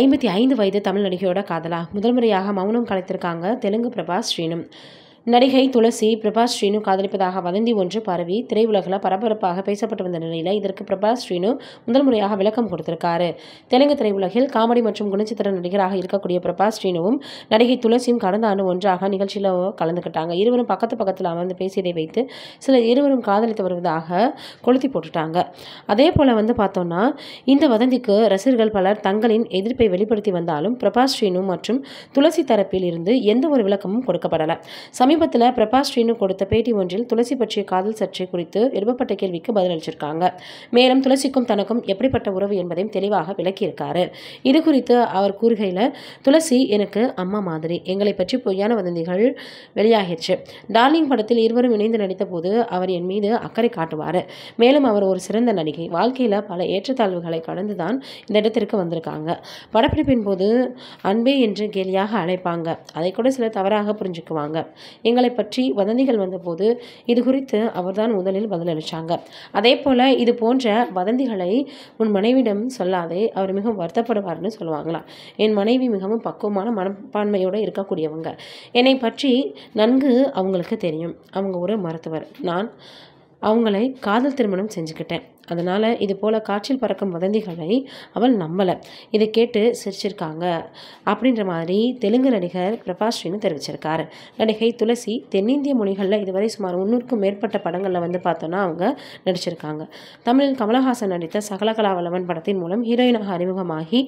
ஐம்பத்தி ஐந்து வயது தமிழ் நடிகையோட காதலா முதல் முறையாக மௌனம் கலைத்திருக்காங்க தெலுங்கு பிரபாஸ் ஸ்ரீனும் நடிகை துளசி பிரபாஸ் ஸ்ரீனு காதலிப்பதாக வதந்தி ஒன்று பரவி திரையுலகில் பரபரப்பாக பேசப்பட்டு வந்த நிலையில் இதற்கு பிரபாஸ் ஸ்ரீனு முதல் முறையாக விளக்கம் கொடுத்திருக்காரு தெலுங்கு திரையுலகில் காமெடி மற்றும் குணச்சித்திர நடிகராக இருக்கக்கூடிய பிரபாஸ் ஸ்ரீனுவும் நடிகை துளசியும் கடந்த ஆண்டு ஒன்றாக நிகழ்ச்சியில் கலந்துக்கிட்டாங்க இருவரும் பக்கத்து பக்கத்தில் அமர்ந்து பேசியதை வைத்து சில இருவரும் காதலித்து வருவதாக கொளுத்தி போட்டுட்டாங்க அதே போல் வந்து பார்த்தோம்னா இந்த வதந்திக்கு ரசிகர்கள் பலர் தங்களின் எதிர்ப்பை வெளிப்படுத்தி வந்தாலும் பிரபாஸ் ஸ்ரீனு மற்றும் துளசி தரப்பில் இருந்து எந்த ஒரு விளக்கமும் கொடுக்கப்படலை சமீபத்தில் பிரபாஸ் ஸ்ரீனு கொடுத்த பேட்டி ஒன்றில் துளசி பற்றிய காதல் சர்ச்சை குறித்து எழுப்பப்பட்ட கேள்விக்கு பதிலளிச்சிருக்காங்க மேலும் துளசிக்கும் தனக்கும் எப்படிப்பட்ட உறவு என்பதையும் தெளிவாக விளக்கியிருக்காரு இது குறித்து அவர் கூறுகையில் துளசி எனக்கு அம்மா மாதிரி எங்களை பற்றி பொய்யான வதந்திகள் வெளியாகிடுச்சு டார்லிங் படத்தில் இருவரும் இணைந்து நடித்த போது அவர் என் மீது அக்கறை காட்டுவார் மேலும் அவர் ஒரு சிறந்த நடிகை வாழ்க்கையில் பல ஏற்றத்தாழ்வுகளை கடந்து தான் இந்த இடத்திற்கு வந்திருக்காங்க படப்பிடிப்பின் போது அன்பே என்று கேலியாக அழைப்பாங்க அதை கூட சிலர் தவறாக புரிஞ்சுக்குவாங்க எங்களை பற்றி வதந்திகள் வந்தபோது இது குறித்து அவர்தான் முதலில் பதிலளித்தாங்க அதே போல் இது போன்ற வதந்திகளை உன் மனைவிடம் சொல்லாதே அவர் மிகவும் வருத்தப்படுவார்னு சொல்லுவாங்களாம் என் மனைவி மிகவும் பக்குவமான மனப்பான்மையோடு இருக்கக்கூடியவங்க என்னை பற்றி நன்கு அவங்களுக்கு தெரியும் அவங்க ஒரு மருத்துவர் நான் அவங்களை காதல் திருமணம் செஞ்சுக்கிட்டேன் அதனால் இது போல் காற்றில் பறக்கும் வதந்திகளை அவள் நம்பலை இதை கேட்டு சிரிச்சிருக்காங்க அப்படின்ற மாதிரி தெலுங்கு நடிகர் பிரபாஸ்ரீனு தெரிவிச்சிருக்காரு நடிகை துளசி தென்னிந்திய மொழிகளில் இதுவரை சுமார் முன்னூறுக்கும் மேற்பட்ட படங்களில் வந்து பார்த்தோன்னா அவங்க நடிச்சிருக்காங்க தமிழில் கமலஹாசன் நடித்த சகலகலாவளவன் படத்தின் மூலம் ஹீரோயினாக அறிமுகமாகி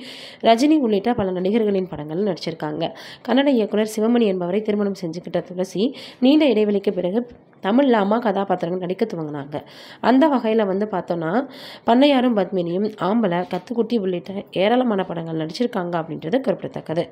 ரஜினி உள்ளிட்ட பல நடிகர்களின் படங்களில் நடிச்சிருக்காங்க கன்னட இயக்குனர் சிவமணி என்பவரை திருமணம் செஞ்சுக்கிட்ட துளசி நீண்ட இடைவெளிக்கு பிறகு தமிழ் அம்மா கதாபாத்திரங்கள் நடிக்க துவங்கினாங்க அந்த வகையில் வந்து பார்த்தோன்னா பண்ணையாரும் பத்மினியும் ஆம்பளை கத்துக்குட்டி உள்ளிட்ட ஏராளமான படங்கள் நடிச்சிருக்காங்க அப்படின்றது குறிப்பிடத்தக்கது